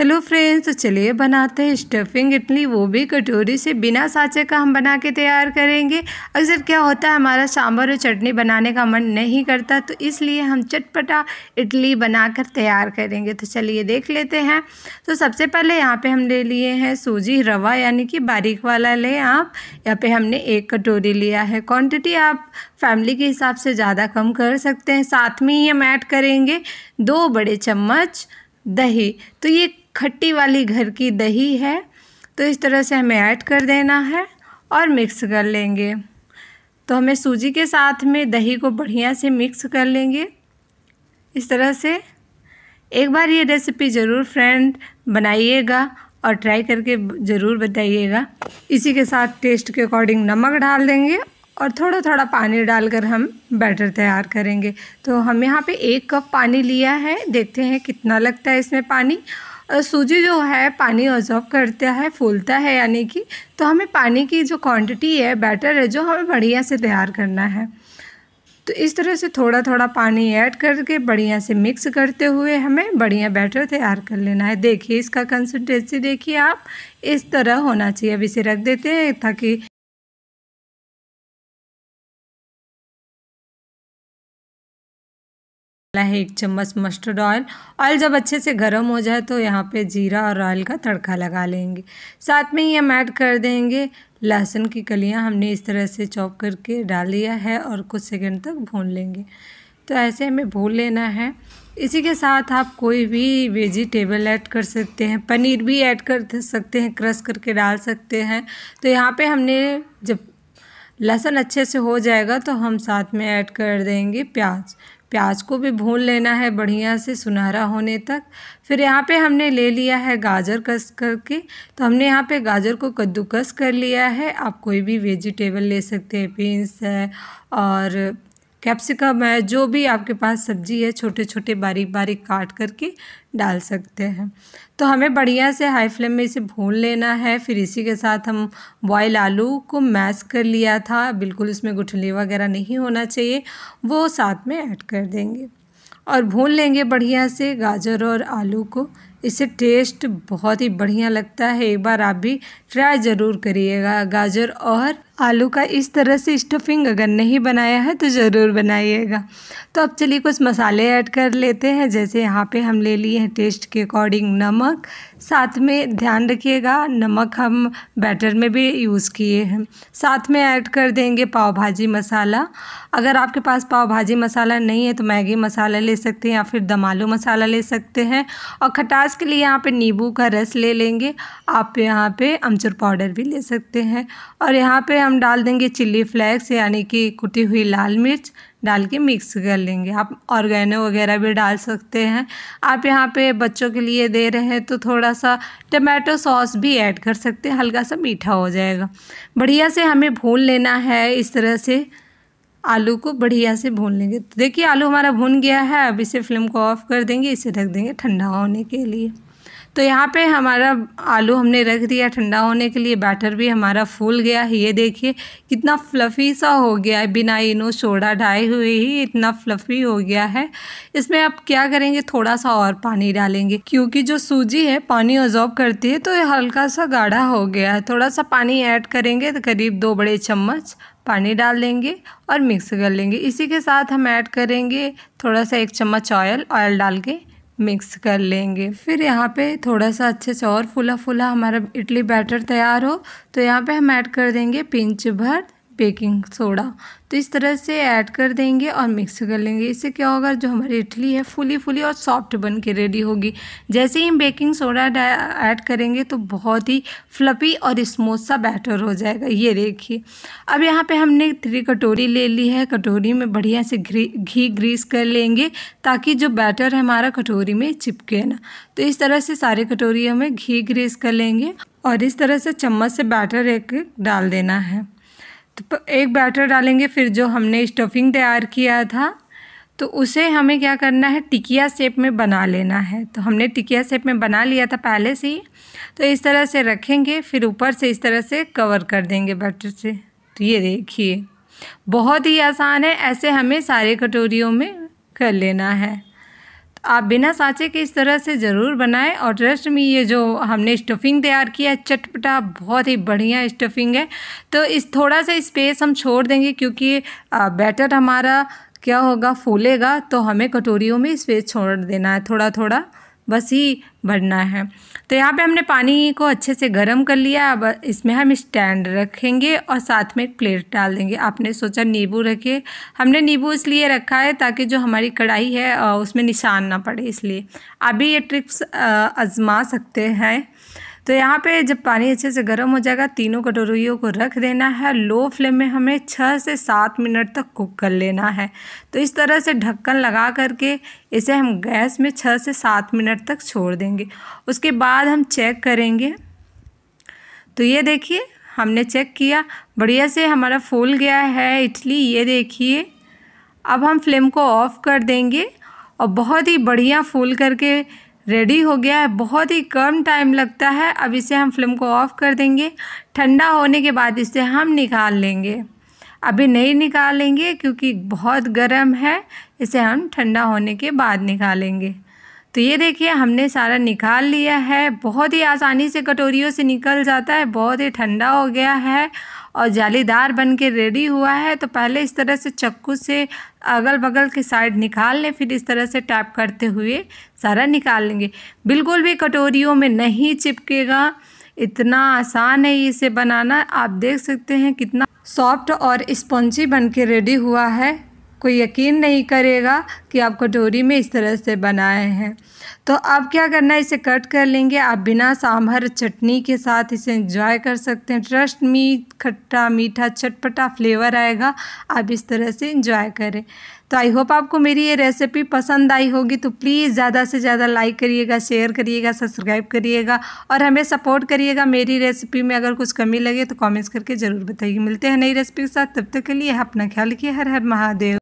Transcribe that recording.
hello friends तो चलिए बनाते हैं स्टफिंग इडली वो भी कटोरी से बिना साँचे का हम बना के तैयार करेंगे अक्सर क्या होता है हमारा सांभर और चटनी बनाने का मन नहीं करता तो इसलिए हम चटपटा इडली बनाकर तैयार करेंगे तो चलिए देख लेते हैं तो सबसे पहले यहाँ पे हम ले लिए हैं सूजी रवा यानी कि बारीक वाला लें आप यहाँ पर हमने एक कटोरी लिया है क्वान्टिटी आप फैमिली के हिसाब से ज़्यादा कम कर सकते हैं साथ में ही हम ऐड करेंगे दो बड़े चम्मच दही तो ये खट्टी वाली घर की दही है तो इस तरह से हमें ऐड कर देना है और मिक्स कर लेंगे तो हमें सूजी के साथ में दही को बढ़िया से मिक्स कर लेंगे इस तरह से एक बार ये रेसिपी ज़रूर फ्रेंड बनाइएगा और ट्राई करके ज़रूर बताइएगा इसी के साथ टेस्ट के अकॉर्डिंग नमक डाल देंगे और थोड़ा थोड़ा पानी डालकर हम बैटर तैयार करेंगे तो हम यहाँ पे एक कप पानी लिया है देखते हैं कितना लगता है इसमें पानी सूजी जो है पानी ऑब्जॉर्व करता है फूलता है यानी कि तो हमें पानी की जो क्वांटिटी है बैटर है जो हमें बढ़िया से तैयार करना है तो इस तरह से थोड़ा थोड़ा पानी ऐड करके बढ़िया से मिक्स करते हुए हमें बढ़िया बैटर तैयार कर लेना है देखिए इसका कंसिस्टेंसी देखिए आप इस तरह होना चाहिए अब इसे रख देते हैं ताकि है एक चम्मच मस्टर्ड ऑयल ऑयल जब अच्छे से गर्म हो जाए तो यहाँ पे जीरा और ऑयल का तड़का लगा लेंगे साथ में ही हम ऐड कर देंगे लहसुन की कलियाँ हमने इस तरह से चॉप करके डाल दिया है और कुछ सेकंड तक भून लेंगे तो ऐसे हमें भून लेना है इसी के साथ आप कोई भी वेजिटेबल ऐड कर सकते हैं पनीर भी ऐड कर सकते हैं क्रश करके डाल सकते हैं तो यहाँ पर हमने जब लहसुन अच्छे से हो जाएगा तो हम साथ में ऐड कर देंगे प्याज प्याज को भी भून लेना है बढ़िया से सुनहरा होने तक फिर यहाँ पे हमने ले लिया है गाजर कस करके तो हमने यहाँ पे गाजर को कद्दूकस कर लिया है आप कोई भी वेजिटेबल ले सकते हैं बीन्स है और कैप्सिकम है जो भी आपके पास सब्जी है छोटे छोटे बारीक बारीक काट करके डाल सकते हैं तो हमें बढ़िया से हाई फ्लेम में इसे भून लेना है फिर इसी के साथ हम बॉयल आलू को मैश कर लिया था बिल्कुल उसमें गुठली वगैरह नहीं होना चाहिए वो साथ में ऐड कर देंगे और भून लेंगे बढ़िया से गाजर और आलू को इससे टेस्ट बहुत ही बढ़िया लगता है एक बार आप भी ट्राई ज़रूर करिएगा गाजर और आलू का इस तरह से स्टफिंग अगर नहीं बनाया है तो ज़रूर बनाइएगा तो अब चलिए कुछ मसाले ऐड कर लेते हैं जैसे यहाँ पे हम ले लिए हैं टेस्ट के अकॉर्डिंग नमक साथ में ध्यान रखिएगा नमक हम बैटर में भी यूज़ किए हैं साथ में ऐड कर देंगे पाव भाजी मसाला अगर आपके पास पाव भाजी मसाला नहीं है तो मैगी मसाला ले सकते हैं या फिर दम आलू मसाला ले सकते हैं और खटास स्वास्थ्य के लिए यहाँ पे नींबू का रस ले लेंगे आप यहाँ पे अमचूर पाउडर भी ले सकते हैं और यहाँ पे हम डाल देंगे चिल्ली फ्लेक्स यानी कि कुटी हुई लाल मिर्च डाल के मिक्स कर लेंगे आप ऑर्गेनो वगैरह भी डाल सकते हैं आप यहाँ पे बच्चों के लिए दे रहे हैं तो थोड़ा सा टमाटो सॉस भी ऐड कर सकते हैं हल्का सा मीठा हो जाएगा बढ़िया से हमें भून लेना है इस तरह से आलू को बढ़िया से भून लेंगे तो देखिए आलू हमारा भून गया है अब इसे फ्लेम को ऑफ़ कर देंगे इसे रख देंगे ठंडा होने के लिए तो यहाँ पे हमारा आलू हमने रख दिया ठंडा होने के लिए बैटर भी हमारा फूल गया है ये देखिए कितना फ्लफ़ी सा हो गया है बिना इनो सोडा डाए हुए ही इतना फ्लफ़ी हो गया है इसमें आप क्या करेंगे थोड़ा सा और पानी डालेंगे क्योंकि जो सूजी है पानी ऑब्जॉर्ब करती है तो हल्का सा गाढ़ा हो गया है थोड़ा सा पानी ऐड करेंगे तो करीब दो बड़े चम्मच पानी डाल देंगे और मिक्स कर लेंगे इसी के साथ हम ऐड करेंगे थोड़ा सा एक चम्मच ऑयल ऑयल डाल के मिक्स कर लेंगे फिर यहाँ पे थोड़ा सा अच्छे से और फूला फूला हमारा इडली बैटर तैयार हो तो यहाँ पे हम ऐड कर देंगे पिंच भर बेकिंग सोडा तो इस तरह से ऐड कर देंगे और मिक्स कर लेंगे इससे क्या होगा जो हमारी इडली है फुली फुली और सॉफ्ट बन के रेडी होगी जैसे ही हम बेकिंग सोडा ऐड करेंगे तो बहुत ही फ्लपी और स्मूथ सा बैटर हो जाएगा ये देखिए अब यहाँ पे हमने थ्री कटोरी ले ली है कटोरी में बढ़िया से घी ग्रीस कर लेंगे ताकि जो बैटर है हमारा कटोरी में चिपके ना तो इस तरह से सारे कटोरी में घी ग्रीस कर लेंगे और इस तरह से चम्मच से बैटर एक डाल देना है एक बैटर डालेंगे फिर जो हमने स्टफिंग तैयार किया था तो उसे हमें क्या करना है टिकिया शेप में बना लेना है तो हमने टिकिया शेप में बना लिया था पहले से ही तो इस तरह से रखेंगे फिर ऊपर से इस तरह से कवर कर देंगे बैटर से तो ये देखिए बहुत ही आसान है ऐसे हमें सारे कटोरियों में कर लेना है आप बिना सांचे के इस तरह से ज़रूर बनाएं और ट्रस्ट में ये जो हमने स्टफिंग तैयार किया है चटपटा बहुत ही बढ़िया स्टफिंग है तो इस थोड़ा सा स्पेस हम छोड़ देंगे क्योंकि बैटर हमारा क्या होगा फूलेगा तो हमें कटोरियों में स्पेस छोड़ देना है थोड़ा थोड़ा बस ही भरना है तो यहाँ पे हमने पानी को अच्छे से गर्म कर लिया अब इसमें हम स्टैंड रखेंगे और साथ में एक प्लेट डाल देंगे आपने सोचा नींबू रखे हमने नींबू इसलिए रखा है ताकि जो हमारी कढ़ाई है उसमें निशान ना पड़े इसलिए आप भी ये ट्रिक्स आज़मा सकते हैं तो यहाँ पे जब पानी अच्छे से गर्म हो जाएगा तीनों कटोरियों को रख देना है लो फ्लेम में हमें छः से सात मिनट तक कुक कर लेना है तो इस तरह से ढक्कन लगा करके इसे हम गैस में छः से सात मिनट तक छोड़ देंगे उसके बाद हम चेक करेंगे तो ये देखिए हमने चेक किया बढ़िया से हमारा फूल गया है इडली ये देखिए अब हम फ्लेम को ऑफ़ कर देंगे और बहुत ही बढ़िया फूल करके रेडी हो गया है बहुत ही कम टाइम लगता है अब इसे हम फ्लेम को ऑफ़ कर देंगे ठंडा होने के बाद इसे हम निकाल लेंगे अभी नहीं निकालेंगे क्योंकि बहुत गर्म है इसे हम ठंडा होने के बाद निकालेंगे तो ये देखिए हमने सारा निकाल लिया है बहुत ही आसानी से कटोरियों से निकल जाता है बहुत ही ठंडा हो गया है और जालीदार बन के रेडी हुआ है तो पहले इस तरह से चक्कू से अगल बगल के साइड निकाल लें फिर इस तरह से टैप करते हुए सारा निकाल लेंगे बिल्कुल भी कटोरियों में नहीं चिपकेगा इतना आसान है इसे बनाना आप देख सकते हैं कितना सॉफ्ट और स्पंजी बन के रेडी हुआ है कोई यकीन नहीं करेगा कि आप कटोरी में इस तरह से बनाए हैं तो आप क्या करना है इसे कट कर लेंगे आप बिना सांभर चटनी के साथ इसे इंजॉय कर सकते हैं ट्रस्ट मी खट्टा मीठा चटपटा फ्लेवर आएगा आप इस तरह से इंजॉय करें तो आई होप आपको मेरी ये रेसिपी पसंद आई होगी तो प्लीज़ ज़्यादा से ज़्यादा लाइक करिएगा शेयर करिएगा सब्सक्राइब करिएगा और हमें सपोर्ट करिएगा मेरी रेसिपी में अगर कुछ कमी लगे तो कमेंट्स करके ज़रूर बताइए मिलते हैं नई रेसिपी के साथ तब तक के लिए अपना ख्याल रखिए हर हर महादेव